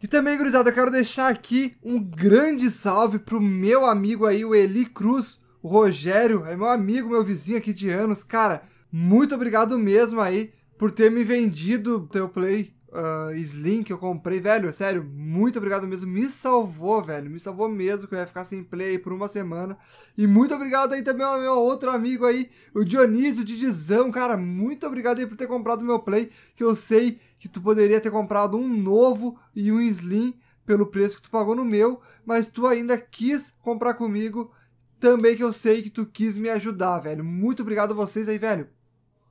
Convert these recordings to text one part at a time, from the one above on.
E também, gurizada, eu quero deixar aqui um grande salve pro meu amigo aí, o Eli Cruz, o Rogério, é meu amigo, meu vizinho aqui de anos. Cara, muito obrigado mesmo aí por ter me vendido teu Play uh, Slim que eu comprei. Velho, sério, muito obrigado mesmo. Me salvou, velho. Me salvou mesmo, que eu ia ficar sem Play por uma semana. E muito obrigado aí também ao meu outro amigo aí, o Dionísio, Didizão. Cara, muito obrigado aí por ter comprado meu Play, que eu sei que tu poderia ter comprado um novo e um slim pelo preço que tu pagou no meu, mas tu ainda quis comprar comigo, também que eu sei que tu quis me ajudar, velho. Muito obrigado a vocês aí, velho.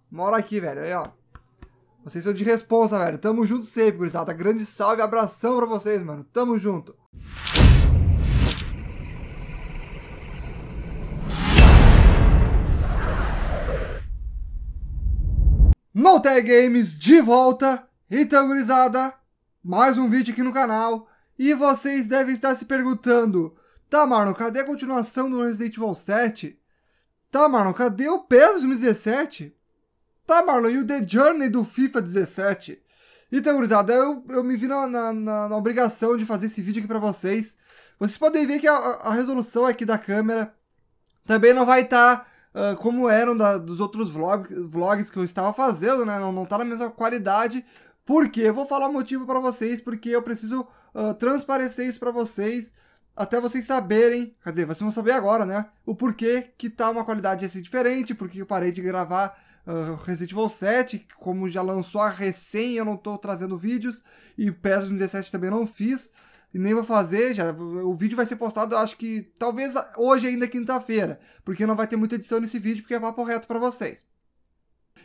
Mora aqui, velho. Aí, ó. Vocês são de responsa, velho. Tamo junto sempre, gurizada. Grande salve, abração pra vocês, mano. Tamo junto. Multi Games de volta então, gurizada, mais um vídeo aqui no canal. E vocês devem estar se perguntando, tá, mano, cadê a continuação do Resident Evil 7? Tá, mano, cadê o PES 2017? Tá, mano e o The Journey do FIFA 17? Então, gurizada, eu, eu me vi na, na, na obrigação de fazer esse vídeo aqui pra vocês. Vocês podem ver que a, a resolução aqui da câmera também não vai estar... Tá Uh, como eram da, dos outros vlog, vlogs que eu estava fazendo, né? Não, não tá na mesma qualidade, por quê? Eu vou falar o motivo para vocês, porque eu preciso uh, transparecer isso para vocês, até vocês saberem, quer dizer, vocês vão saber agora, né? O porquê que tá uma qualidade assim diferente, porque eu parei de gravar uh, Resident Evil 7, como já lançou a recém, eu não tô trazendo vídeos, e PES 2017 também não fiz, e nem vou fazer, já, o vídeo vai ser postado, acho que, talvez hoje ainda é quinta-feira, porque não vai ter muita edição nesse vídeo, porque é papo reto para vocês.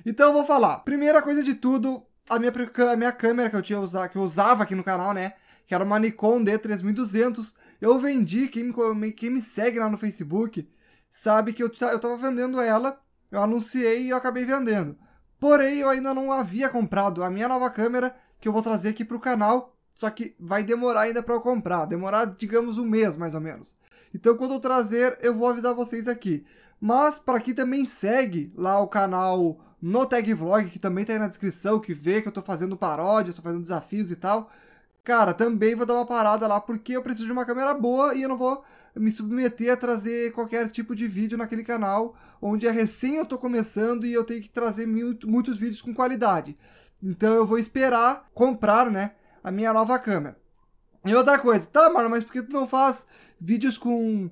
Então eu vou falar, primeira coisa de tudo, a minha, a minha câmera que eu tinha usar, que eu usava aqui no canal, né? Que era uma Nikon D3200. Eu vendi, quem me, quem me segue lá no Facebook sabe que eu, eu tava vendendo ela, eu anunciei e eu acabei vendendo. Porém, eu ainda não havia comprado a minha nova câmera, que eu vou trazer aqui pro canal, só que vai demorar ainda para eu comprar, demorar, digamos, um mês mais ou menos. Então, quando eu trazer, eu vou avisar vocês aqui. Mas, para quem também segue lá o canal no tag vlog, que também tá aí na descrição, que vê que eu tô fazendo paródias, estou fazendo desafios e tal. Cara, também vou dar uma parada lá porque eu preciso de uma câmera boa e eu não vou me submeter a trazer qualquer tipo de vídeo naquele canal onde é recém eu tô começando e eu tenho que trazer muitos vídeos com qualidade. Então eu vou esperar comprar, né, a minha nova câmera. E outra coisa, tá, mano, mas por que tu não faz vídeos com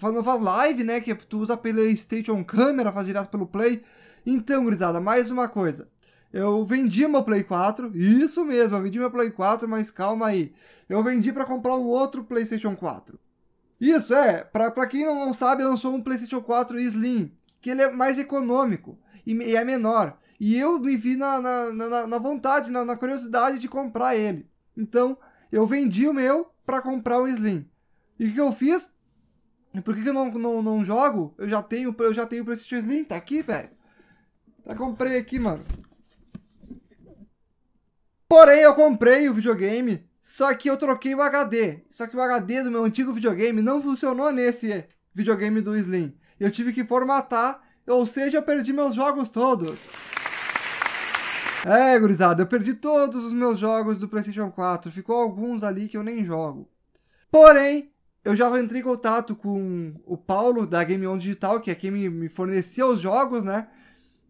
não faz live, né, que tu usa PlayStation câmera, faz direto pelo Play? Então, gurizada, mais uma coisa. Eu vendi meu Play 4, isso mesmo, eu vendi meu Play 4, mas calma aí. Eu vendi para comprar um outro PlayStation 4. Isso é, para quem não sabe, lançou um PlayStation 4 Slim, que ele é mais econômico e, e é menor. E eu me vi na, na, na, na vontade, na, na curiosidade de comprar ele. Então, eu vendi o meu para comprar o Slim. E o que eu fiz? Por que, que eu não, não, não jogo? Eu já tenho, eu já tenho o PlayStation Slim, tá aqui, velho. Já comprei aqui, mano. Porém, eu comprei o videogame, só que eu troquei o HD. Só que o HD do meu antigo videogame não funcionou nesse videogame do Slim. Eu tive que formatar, ou seja, eu perdi meus jogos todos. É, gurizada, eu perdi todos os meus jogos do PlayStation 4. Ficou alguns ali que eu nem jogo. Porém, eu já entrei em contato com o Paulo da Game On Digital, que é quem me, me forneceu os jogos, né?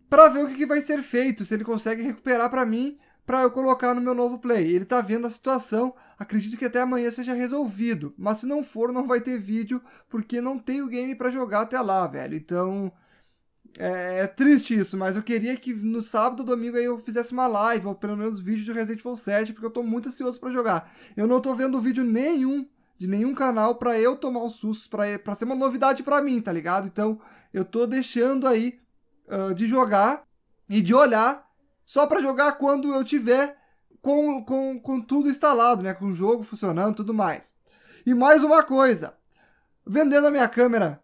para ver o que, que, vai ser feito, se ele consegue recuperar para mim, para eu colocar no meu novo play. Ele está vendo a situação, acredito que até amanhã seja resolvido, mas se não for, não vai ter vídeo, porque não tem o game para jogar até lá, velho. Então, é, é, triste isso, mas eu queria que no sábado ou domingo aí eu fizesse uma live, ou pelo menos vídeo de Resident Evil 7, porque eu tô muito ansioso para jogar. Eu não tô vendo vídeo nenhum de nenhum canal para eu tomar um susto, para ser uma novidade para mim, tá ligado? Então, eu tô deixando aí uh, de jogar e de olhar só para jogar quando eu tiver com, com, com tudo instalado, né? Com o jogo funcionando tudo mais. E mais uma coisa, vendendo a minha câmera,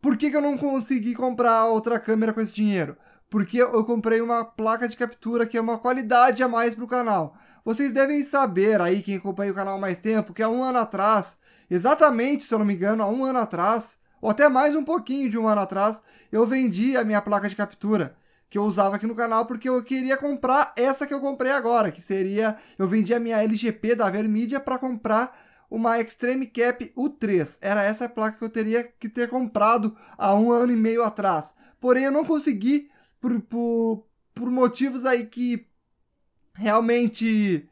por que, que eu não consegui comprar outra câmera com esse dinheiro? Porque eu comprei uma placa de captura que é uma qualidade a mais para o canal. Vocês devem saber aí, quem acompanha o canal há mais tempo, que há um ano atrás, exatamente, se eu não me engano, há um ano atrás, ou até mais um pouquinho de um ano atrás, eu vendi a minha placa de captura que eu usava aqui no canal porque eu queria comprar essa que eu comprei agora, que seria eu vendi a minha LGP da Vermídia para comprar uma Extreme Cap U3. Era essa placa que eu teria que ter comprado há um ano e meio atrás. Porém, eu não consegui por, por, por motivos aí que realmente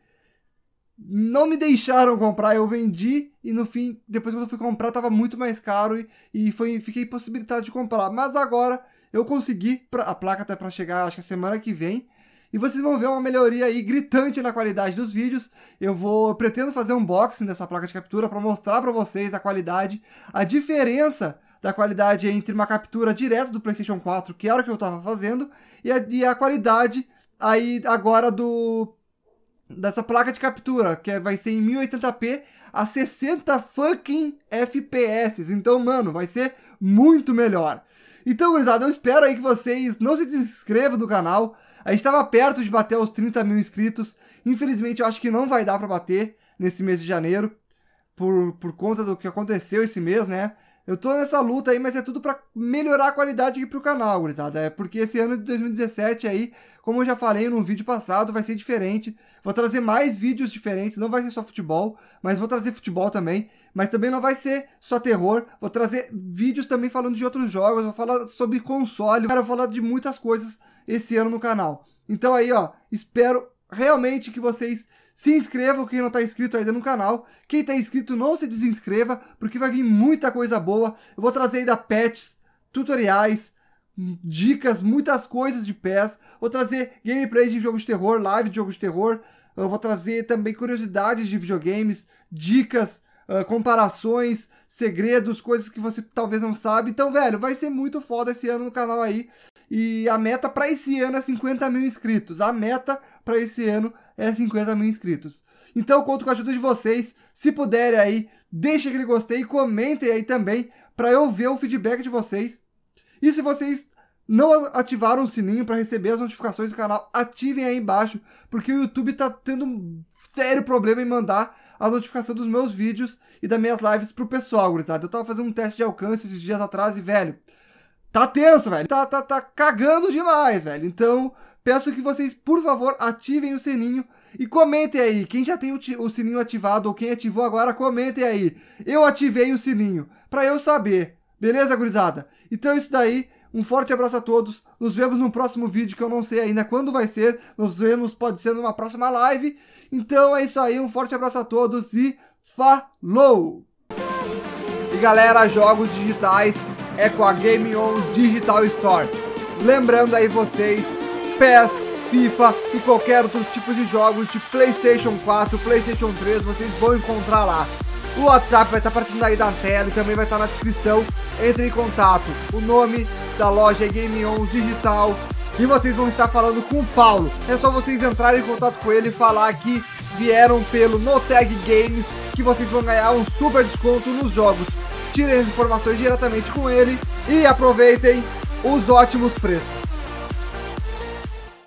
não me deixaram comprar, eu vendi e no fim, depois quando eu fui comprar, tava muito mais caro e, e foi, fiquei impossibilitado de comprar. Mas agora eu consegui, pra, a placa até tá para chegar acho que a semana que vem. E vocês vão ver uma melhoria aí gritante na qualidade dos vídeos. Eu vou eu pretendo fazer um unboxing dessa placa de captura para mostrar para vocês a qualidade, a diferença da qualidade entre uma captura direta do PlayStation 4, que era o que eu estava fazendo, e a, e a qualidade aí agora do dessa placa de captura, que é, vai ser em 1080p a 60 fucking FPS. Então, mano, vai ser muito melhor. Então, gurizada, eu espero aí que vocês não se desinscrevam do canal. A gente estava perto de bater os 30 mil inscritos. Infelizmente, eu acho que não vai dar para bater nesse mês de janeiro, por, por conta do que aconteceu esse mês, né? Eu tô nessa luta aí, mas é tudo para melhorar a qualidade aqui pro canal, gurizada. É porque esse ano de 2017 aí, como eu já falei num vídeo passado, vai ser diferente. Vou trazer mais vídeos diferentes, não vai ser só futebol, mas vou trazer futebol também. Mas também não vai ser só terror, vou trazer vídeos também falando de outros jogos, vou falar sobre console, cara, vou falar de muitas coisas esse ano no canal. Então aí, ó, espero realmente que vocês se inscreva quem não está inscrito ainda no canal. Quem está inscrito não se desinscreva, porque vai vir muita coisa boa. Eu vou trazer ainda pets, tutoriais, dicas, muitas coisas de pés. Vou trazer gameplays de jogos de terror, live de jogos de terror. Eu vou trazer também curiosidades de videogames, dicas, ah, comparações, segredos, coisas que você talvez não sabe. Então, velho, vai ser muito foda esse ano no canal aí. E a meta para esse ano é 50 mil inscritos. A meta para esse ano é 50 mil inscritos. Então, conto com a ajuda de vocês. Se puderem aí, deixem aquele gostei, comentem aí também para eu ver o feedback de vocês. E se vocês não ativaram o sininho para receber as notificações do canal, ativem aí embaixo, porque o YouTube tá tendo um sério problema em mandar a notificação dos meus vídeos e das minhas lives pro pessoal, gurizada. Eu tava fazendo um teste de alcance esses dias atrás e, velho, tá tenso, velho. Tá, tá, tá cagando demais, velho. Então, peço que vocês, por favor, ativem o sininho e comentem aí. Quem já tem o, sininho ativado ou quem ativou agora, comentem aí. Eu ativei o sininho, pra eu saber. Beleza, gurizada? Então é isso daí. Um forte abraço a todos. Nos vemos no próximo vídeo, que eu não sei ainda quando vai ser. Nos vemos, pode ser numa próxima live. Então é isso aí. Um forte abraço a todos e falou! E galera, jogos digitais é com a Game On Digital Store. Lembrando aí vocês, PES, FIFA e qualquer outro tipo de jogos de Playstation 4, Playstation 3, vocês vão encontrar lá. O WhatsApp vai estar aparecendo aí na tela e também vai estar na descrição entre em contato. O nome da loja é Game On Digital e vocês vão estar falando com o Paulo. É só vocês entrarem em contato com ele e falar que vieram pelo Noteg Games que vocês vão ganhar um super desconto nos jogos. Tirem as informações diretamente com ele e aproveitem os ótimos preços.